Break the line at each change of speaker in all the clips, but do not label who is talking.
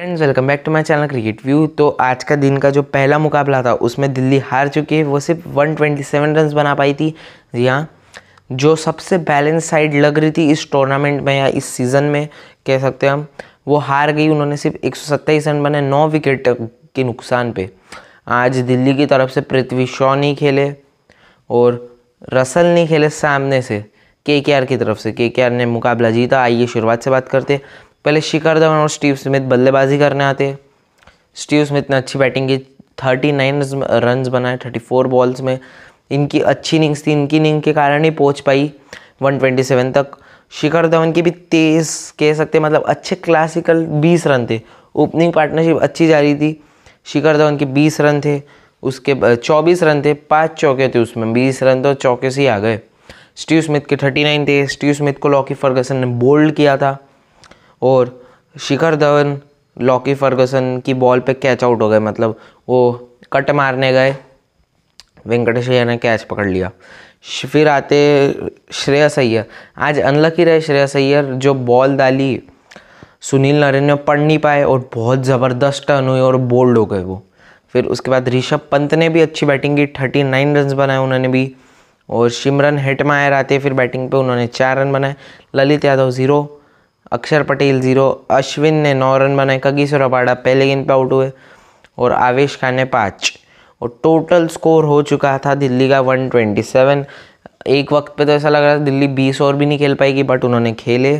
friends welcome back to my channel cricket view तो आज का दिन का जो पहला मुकाबला था उसमें दिल्ली हार चुकी है वो सिर्फ 127 रन बना पाई थी जी हाँ जो सबसे बैलेंस साइड लग रही थी इस टूर्नामेंट में या इस सीज़न में कह सकते हैं हम वो हार गई उन्होंने सिर्फ एक रन बनाए नौ विकेट के नुकसान पर आज दिल्ली की तरफ से पृथ्वी शॉ नहीं खेले और रसल नहीं खेले सामने से के की तरफ से के ने मुकाबला जीता आइए शुरुआत से बात करते पहले शिखर धवन और स्टीव स्मिथ बल्लेबाजी करने आते हैं स्टीव स्मिथ ने अच्छी बैटिंग की थर्टी नाइन रन बनाए थर्टी फोर बॉल्स में इनकी अच्छी इनिंग्स थी इनकी इनिंग के कारण ही पहुंच पाई वन ट्वेंटी सेवन तक शिखर धवन की भी तेज़ कह सकते मतलब अच्छे क्लासिकल बीस रन थे ओपनिंग पार्टनरशिप अच्छी जा रही थी शिखर धवन के बीस रन थे उसके चौबीस रन थे पाँच चौके थे उसमें बीस रन तो चौके से ही आ गए स्टीव स्मिथ के थर्टी नाइन थे स्टीव स्मिथ को लॉकी फर्गसन ने बोल्ड किया था और शिखर धवन लॉकी फर्गसन की बॉल पे कैच आउट हो गए मतलब वो कट मारने गए वेंकटेश ने कैच पकड़ लिया फिर आते श्रेयस अय्यर आज अनलकी रहे श्रेयस अय्यर जो बॉल डाली सुनील नरेन ने पढ़ नहीं पाए और बहुत ज़बरदस्त टर्न हुई और बोल्ड हो गए वो फिर उसके बाद ऋषभ पंत ने भी अच्छी बैटिंग की थर्टी नाइन रन बनाए उन्होंने भी और सिमरन हेटमायर आते फिर बैटिंग पे उन्होंने चार रन बनाए ललित यादव ज़ीरो अक्षर पटेल ज़ीरो अश्विन ने नौ रन बनाए कगिस अबाडा पहले गेंद पे आउट हुए और आवेश खान ने पाँच और टोटल स्कोर हो चुका था दिल्ली का 127 एक वक्त पे तो ऐसा लग रहा था दिल्ली 20 ओवर भी नहीं खेल पाएगी बट उन्होंने खेले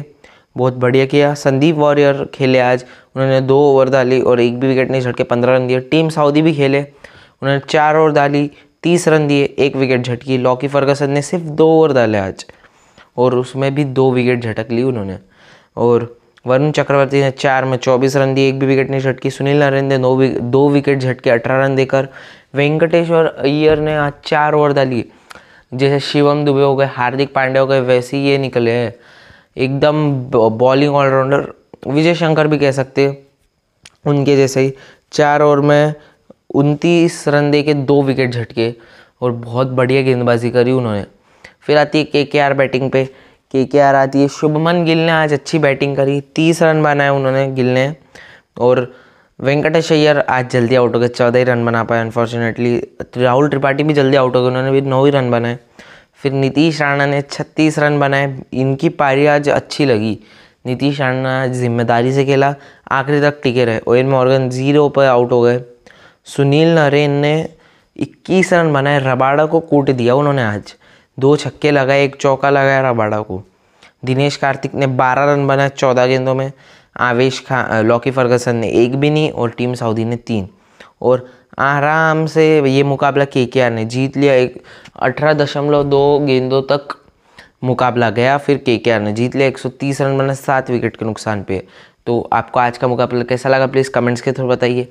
बहुत बढ़िया किया संदीप वॉरियर खेले आज उन्होंने दो ओवर डाली और एक भी विकेट नहीं झटके पंद्रह रन दिए टीम साउदी भी खेले उन्होंने चार ओवर डाली तीस रन दिए एक विकेट झटकी लॉकी फर्गसन ने सिर्फ दो ओवर डाले आज और उसमें भी दो विकेट झटक ली उन्होंने और वरुण चक्रवर्ती ने चार में चौबीस रन दिए एक भी विकेट नहीं झटकी सुनील नरेंद्र ने दो विकेट झटके अठारह रन देकर वेंकटेश्वर अय्यर ने आज चार ओवर डाली जैसे शिवम दुबे हो गए हार्दिक पांडे हो गए वैसे ही ये निकले हैं एकदम बॉलिंग ऑलराउंडर विजय शंकर भी कह सकते उनके जैसे ही चार ओवर में उनतीस रन दे के दो विकेट झटके और बहुत बढ़िया गेंदबाजी करी उन्होंने फिर आती है के के आर बैटिंग पे के के आर आती है शुभमन गिल ने आज अच्छी बैटिंग करी तीस रन बनाए उन्होंने गिल ने और वेंकटेश अय्यर आज जल्दी आउट हो गए चौदह ही रन बना पाए अनफॉर्चुनेटली राहुल त्रिपाठी भी जल्दी आउट हो गए उन्होंने भी नौ ही रन बनाए फिर नीतीश राणा ने छत्तीस रन बनाए इनकी पारी आज अच्छी लगी नीतीश राणा जिम्मेदारी से खेला आखिरी तक टिके रहे ओयन मॉर्गन जीरो पर आउट हो गए सुनील नरेन ने 21 रन बनाए रबाड़ा को कूट दिया उन्होंने आज दो छक्के लगाए एक चौका लगाया रबाडा को दिनेश कार्तिक ने 12 रन बनाए 14 गेंदों में आवेश खा लॉकी फर्गसन ने एक भी नहीं और टीम सऊदी ने तीन और आराम से ये मुकाबला के के आर ने जीत लिया एक अठारह दशमलव दो गेंदों तक मुकाबला गया फिर के के आर ने जीत लिया 130 रन बना सात विकेट के नुकसान पे तो आपको आज का मुकाबला कैसा लगा प्लीज़ कमेंट्स के थ्रू बताइए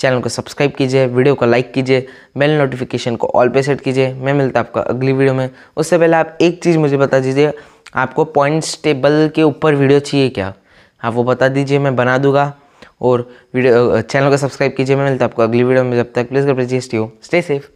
चैनल को सब्सक्राइब कीजिए वीडियो को लाइक कीजिए बेल नोटिफिकेशन को ऑल पे सेट कीजिए मैं मिलता आपका अगली वीडियो में उससे पहले आप एक चीज़ मुझे बता दीजिए आपको पॉइंट्स टेबल के ऊपर वीडियो चाहिए क्या आप वो बता दीजिए मैं बना दूंगा और वीडियो चैनल को सब्सक्राइब कीजिए मैं मिलता आपको अगली वीडियो में जब तक प्लीज़ कर प्लीज स्टे सेफ